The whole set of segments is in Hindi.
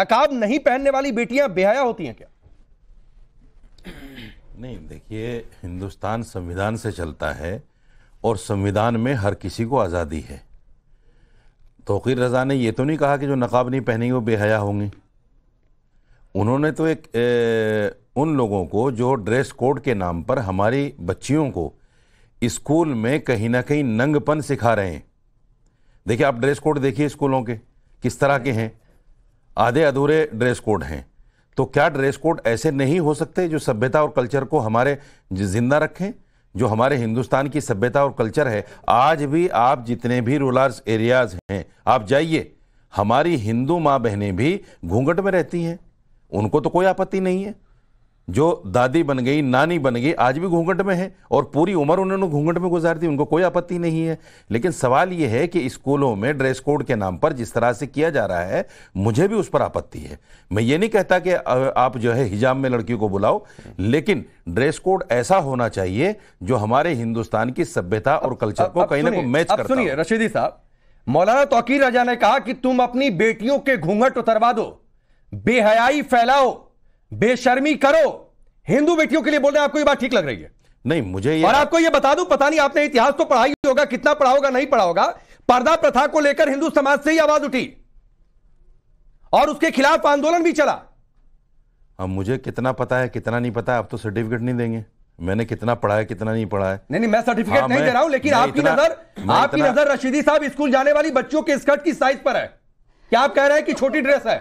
नकाब नहीं पहनने वाली बेटियां बेहया होती हैं क्या नहीं देखिए हिंदुस्तान संविधान से चलता है और संविधान में हर किसी को आज़ादी है तोकीर रजा ने यह तो नहीं कहा कि जो नकाब नहीं पहनेंगे वो बेहया होंगे उन्होंने तो एक ए, उन लोगों को जो ड्रेस कोड के नाम पर हमारी बच्चियों को स्कूल में कहीं ना कहीं नंगपन सिखा रहे हैं देखिए आप ड्रेस कोड देखिए स्कूलों के किस तरह के हैं आधे अधूरे ड्रेस कोड हैं तो क्या ड्रेस कोड ऐसे नहीं हो सकते जो सभ्यता और कल्चर को हमारे जिंदा रखें जो हमारे हिंदुस्तान की सभ्यता और कल्चर है आज भी आप जितने भी रूलर्स एरियाज हैं आप जाइए हमारी हिंदू माँ बहनें भी घूंघट में रहती हैं उनको तो कोई आपत्ति नहीं है जो दादी बन गई नानी बन गई आज भी घूंघट में है और पूरी उम्र उन्होंने घूंघट में गुजार दी उनको कोई आपत्ति नहीं है लेकिन सवाल यह है कि स्कूलों में ड्रेस कोड के नाम पर जिस तरह से किया जा रहा है मुझे भी उस पर आपत्ति है मैं ये नहीं कहता कि आप जो है हिजाब में लड़कियों को बुलाओ लेकिन ड्रेस कोड ऐसा होना चाहिए जो हमारे हिंदुस्तान की सभ्यता और कल्चर को कहीं ना कहीं मैच कर सुनिए रशीदी साहब मौलाना तोकीर राजा ने कहा कि तुम अपनी बेटियों के घूंघट उतरवा दो बेहयाई फैलाओ बेशर्मी करो हिंदू बेटियों के लिए बोल रहे हैं आपको ये बात ठीक लग रही है नहीं मुझे ये और आपको ये बता दूं पता नहीं आपने इतिहास तो पढ़ाई ही होगा कितना पढ़ा होगा नहीं पढ़ा होगा पर्दा प्रथा को लेकर हिंदू समाज से ही आवाज उठी और उसके खिलाफ आंदोलन भी चला अब मुझे कितना पता है कितना नहीं पता है आप तो सर्टिफिकेट नहीं देंगे मैंने कितना पढ़ा है कितना नहीं पढ़ा है नहीं नहीं मैं सर्टिफिकेट हाँ, नहीं दे रहा हूं लेकिन आपकी नजर आपकी नजर रशीदी साहब स्कूल जाने वाली बच्चों के स्कर्ट की साइज पर है क्या आप कह रहे हैं कि छोटी ड्रेस है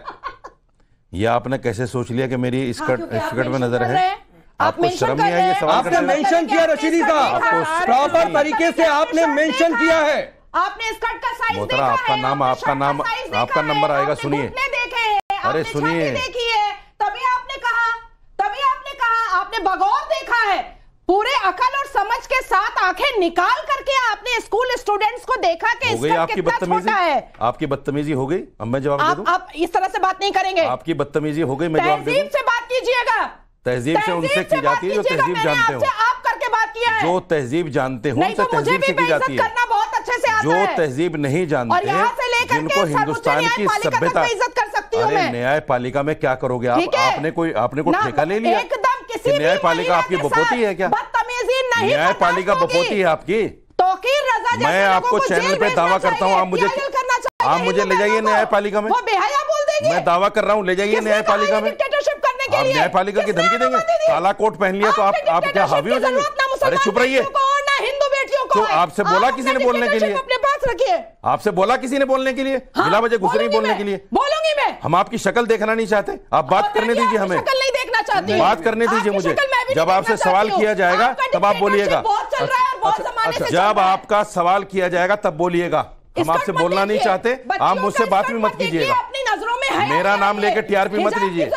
ये आपने कैसे सोच लिया कि मेरी स्कर्ट हाँ, में नजर है आपको शर्म नहीं आई सवाल आपने मेंशन किया रशीदी साहब प्रॉपर तरीके से आपने मेंशन किया है आपने स्कर्ट का साइज देखा आपका नाम आपका नाम आपका नंबर आएगा सुनिए अरे सुनिए देखिए तभी आपने कहा तभी आपने कहा आपने बगौर देखा है पूरे अकल और समझ के साथ आंखें निकाल करके आपने स्कूल स्टूडेंट्स को देखा कि इसका आपकी कितना छोटा है आपकी बदतमीजी हो गई अब मैं जवाब दे दूं? आप इस तरह से बात नहीं करेंगे आपकी बदतमीजी हो गई मैं जवाब तहजीब से बात कीजिएगा तहजीब से उनसे की जाती है जो तहजीब जानते हो आप करके बात किया है जो तहजीब जानते हो उनसे तो तहजीब से की जाती है बहुत अच्छे से जो तहजीब नहीं जानते जिनको हिंदुस्तान की सभ्यता अरे न्यायपालिका में क्या करोगे आप आपने कोई आपने कोई ठेका ले लिया किसी न्यायपालिका आपकी बपोती है क्या बदतमीजी नहीं न्यायपालिका बपोती है आपकी तो मैं आपको चैनल पे दावा करता हूँ आप मुझे आप मुझे ले जाइए तो न्यायपालिका में मैं दावा कर रहा हूँ ले जाइए न्यायपालिका में आप न्यायपालिका की धमकी देंगे काला कोट पहन लिया तो आप आप क्या हावी हो जाएंगे अरे चुप रहिए हिंदू बेटियों को तो आपसे बोला किसी ने बोलने के लिए अपने पास रखिए आपसे बोला किसी ने बोलने के लिए हाँ, बिला वजह घुस रही बोलने के लिए बोलूंगी मैं हम आपकी शक्ल देखना नहीं चाहते आप बात करने दीजिए हमें चाहती बात करने दीजिए मुझे जब आपसे सवाल किया जाएगा तब आप बोलिएगा अच्छा, अच्छा, जब आपका सवाल किया जाएगा तब बोलिएगा हम आपसे बोलना नहीं चाहते आप मुझसे बात भी मत कीजिएगा नजरों में मेरा नाम लेके टीआरपी मत लीजिए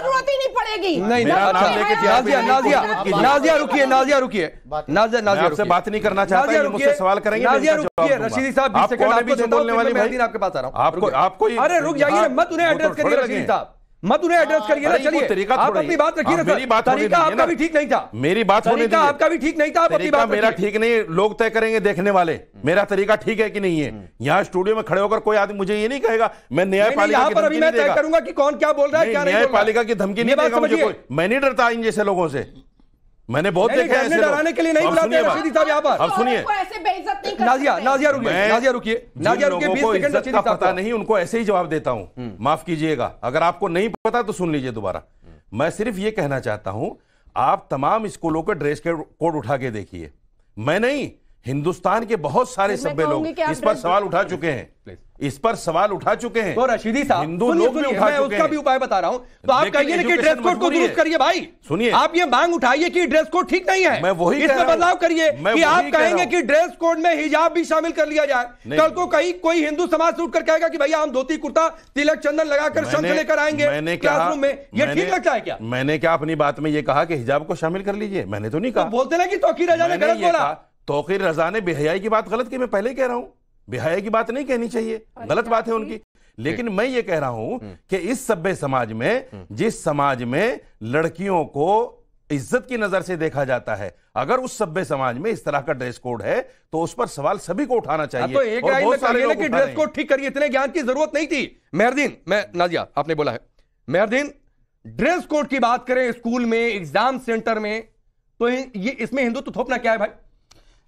नहीं नाम लेके नाजिया नाजिया नाजिया रुकिए नाजिया रुकिए नाजिया नाजिया आपसे बात नहीं करना चाहता मुझसे सवाल करेंगे नाजिया रुकिए रशीदी साहब सेकंड आपको बोलने वाली आपके पास आ रहा आपको आपको अरे रुक जाइए मत उन्हें एड्रेस तो करिए रशीदी साहब मत उन्हें एड्रेस हाँ, करिए ना चलिए आप अपनी बात रखिए ना हाँ, मेरी बात तरीका आपका भी ठीक नहीं था मेरी बात होने तरीका आपका भी ठीक नहीं था आप अपनी बात मेरा ठीक नहीं लोग तय करेंगे देखने वाले मेरा तरीका ठीक है कि नहीं है हम्म। यहाँ स्टूडियो में खड़े होकर कोई आदमी मुझे ये नहीं कहेगा मैं न्यायपालिका पर अभी मैं तय करूंगा कि कौन क्या बोल रहा है न्यायपालिका की धमकी नहीं देगा मुझे मैं नहीं डरता इन जैसे लोगों से मैंने बहुत देखा है डराने के लिए नहीं बुलाते रशीदी साहब यहाँ पर अब सुनिए नाजिया नाजिया रुकिए नाजिया रुकिए नाजिया रुकिए बीस सेकंड रशीदी साहब पता नहीं उनको ऐसे ही जवाब देता हूँ हम्म। माफ कीजिएगा अगर आपको नहीं पता तो सुन लीजिए दोबारा हम्म। मैं सिर्फ ये कहना चाहता हूँ आप तमाम स्कूलों के ड्रेस कोड उठा के देखिए मैं नहीं हिंदुस्तान के बहुत सारे सभ्य लोग इस पर सवाल उठा चुके हैं इस पर सवाल उठा चुके हैं तो रशीदी साहब हिंदू लोग भी उठा चुके उसका भी उपाय बता रहा हूं तो आप कहिए कि ड्रेस कोड को दुरुस्त करिए भाई सुनिए आप ये मांग उठाइए कि ड्रेस कोड ठीक नहीं है मैं वही इसमें बदलाव करिए कि आप कहेंगे कि ड्रेस कोड में हिजाब भी शामिल कर लिया जाए कल को कहीं कोई हिंदू समाज से उठकर कहेगा कि भैया हम धोती कुर्ता तिलक चंदन लगाकर शंख लेकर आएंगे क्लासरूम में ये ठीक लगता है क्या मैंने क्या अपनी बात में ये कहा कि हिजाब को शामिल कर लीजिए मैंने तो नहीं तो कहा बोलते ना कि तो अकीर ने गलत बोला तोकिर रजा ने बेहयाई की बात गलत की मैं पहले ही कह रहा हूं बेहयाई की बात नहीं कहनी चाहिए गलत बात है उनकी लेकिन मैं ये कह रहा हूं हम्म। कि इस सभ्य समाज में हम्म। जिस समाज में लड़कियों को इज्जत की नजर से देखा जाता है अगर उस सभ्य समाज में इस तरह का ड्रेस कोड है तो उस पर सवाल सभी को उठाना तो चाहिए तो एक कि ड्रेस कोड ठीक करिए इतने ज्ञान की जरूरत नहीं थी मेहरदीन मैं नाजिया आपने बोला है मेहरदीन ड्रेस कोड की बात करें स्कूल में एग्जाम सेंटर में तो ये इसमें हिंदुत्व थोपना क्या है भाई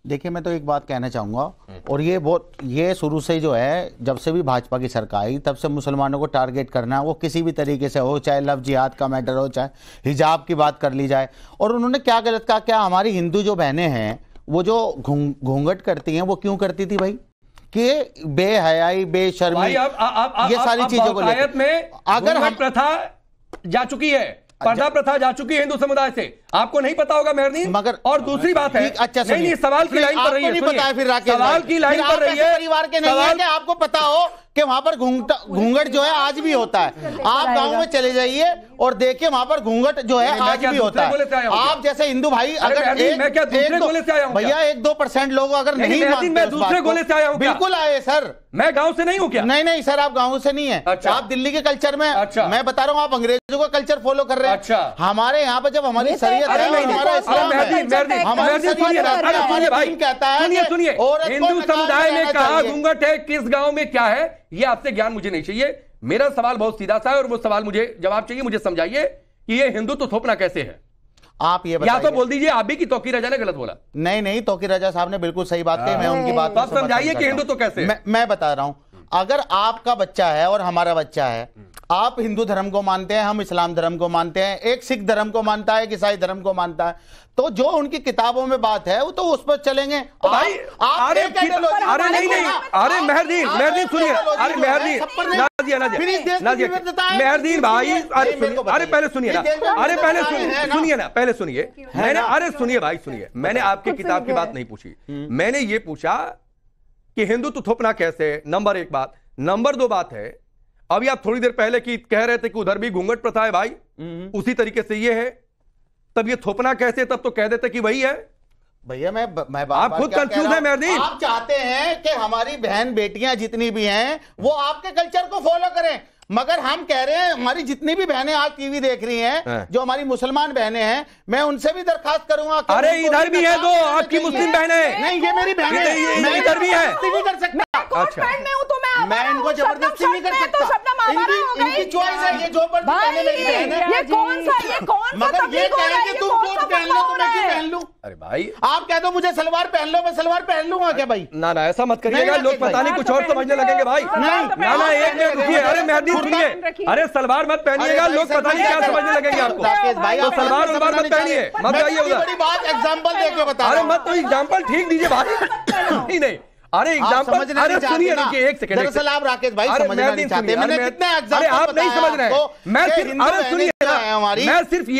देखिए मैं तो एक बात कहना चाहूंगा और ये बहुत ये शुरू से जो है जब से भी भाजपा की सरकार आई तब से मुसलमानों को टारगेट करना वो किसी भी तरीके से हो चाहे लव जिहाद का मैटर हो चाहे हिजाब की बात कर ली जाए और उन्होंने क्या गलत कहा क्या हमारी हिंदू जो बहनें हैं वो जो घूंघट करती हैं वो क्यों करती थी भाई कि बेहयाई बेशर्मी ये सारी चीज़ों को लेकर अगर हम प्रथा जा चुकी है अच्छा। पर्दा प्रथा जा चुकी है हिंदू समुदाय से आपको नहीं पता होगा मेहरनी मगर और दूसरी बात है अच्छा नहीं नहीं सवाल की लाइन पर रही है फिर सवाल की लाइन पर रही है परिवार के नहीं है आपको पता हो कि वहां पर घूंघट जो है आज भी होता है आप गाँव में चले जाइए और देखिए वहां पर घूंघट जो है आज भी होता है आप जैसे हिंदू भाई अगर भैया एक दो परसेंट लोग अगर नहीं दूसरे गोले से आया हूँ बिल्कुल आए सर मैं गाँव से नहीं हूँ क्या नहीं नहीं सर आप गाँव से नहीं है अच्छा आप दिल्ली के कल्चर में अच्छा मैं बता रहा हूँ आप अंग्रेजों का कल्चर फॉलो कर रहे हैं अच्छा हमारे यहाँ पर जब हमारी शरीयत है और हिंदू समुदाय में कहा घूंघट है किस गाँव में क्या है ये आपसे ज्ञान मुझे नहीं चाहिए मेरा सवाल बहुत सीधा सा है और वो सवाल मुझे जवाब चाहिए मुझे समझाइए कि ये हिंदुत्व तो थोपना कैसे है आप ये या तो बोल दीजिए आप भी की तोकी राजा ने गलत बोला नहीं नहीं तोकी राजा साहब ने बिल्कुल सही बात कही मैं हाँ। उनकी बात तो समझाइए कि हिंदुत्व कैसे मैं बता रहा हूं अगर आपका बच्चा है और हमारा बच्चा है आप हिंदू धर्म को मानते हैं हम इस्लाम धर्म को मानते हैं एक सिख धर्म को मानता है एक ईसाई धर्म को मानता है तो जो उनकी किताबों में बात है वो तो उस पर चलेंगे तो भाई अरे अरे नहीं नहीं अरे मेहरदीन मेहरदीन सुनिए अरे मेहरदीन मेहरदीन भाई अरे अरे पहले सुनिए ना अरे पहले सुनिए ना पहले सुनिए मैंने अरे सुनिए भाई सुनिए मैंने आपकी किताब की बात नहीं पूछी हम्म। मैंने ये पूछा कि हिंदुत्व तो थोपना कैसे नंबर एक बात नंबर दो बात है अभी आप थोड़ी देर पहले की कह रहे थे कि उधर भी घूंघट प्रथा है भाई हम्म। उसी तरीके से ये है तब ये थोपना कैसे तब तो कह देते कि वही है भैया मैं मैं आप खुद कंफ्यूज है आप चाहते हैं कि हमारी बहन बेटियां जितनी भी हैं वो आपके कल्चर को फॉलो करें मगर हम कह रहे हैं हमारी जितनी भी बहनें आज टीवी देख रही हैं हाँ। जो हमारी मुसलमान बहनें हैं मैं उनसे भी दरखास्त करूंगा अरे इधर भी है दो आपकी मुस्लिम बहनें नहीं ये मेरी बहनें मैं इधर भी है कर सकता अच्छा मैं इनको जबरदस्ती नहीं कर सकता अच्छा। तो तो इनकी चॉइस है ये जो मगर ये कह रहे तुम कोट पहन लो तो मैं क्यों पहन लूं अरे भाई आप कह दो मुझे सलवार पहन लो मैं सलवार पहन लूंगा क्या भाई ना ना ऐसा मत करिएगा लोग पता नहीं कुछ और समझने लगेंगे भाई ना ना एक मिनट रुकिए अरे मेहदी उतरिए अरे सलवार मत पहनिएगा लोग पता नहीं क्या समझने लगेंगे आपको तो सलवार सलवार मत पहनिए मत जाइए उधर एग्जाम्पल देके बता अरे मत तो एग्जाम्पल ठीक दीजिए भाई नहीं नहीं अरे एग्जाम्पल अरे सुनिए देखिए एक सेकंड दरअसल आप राकेश भाई समझना नहीं चाहते मैंने कितने एग्जाम्पल आप नहीं समझ रहे मैं सिर्फ अरे सुनिए मैं सिर्फ ये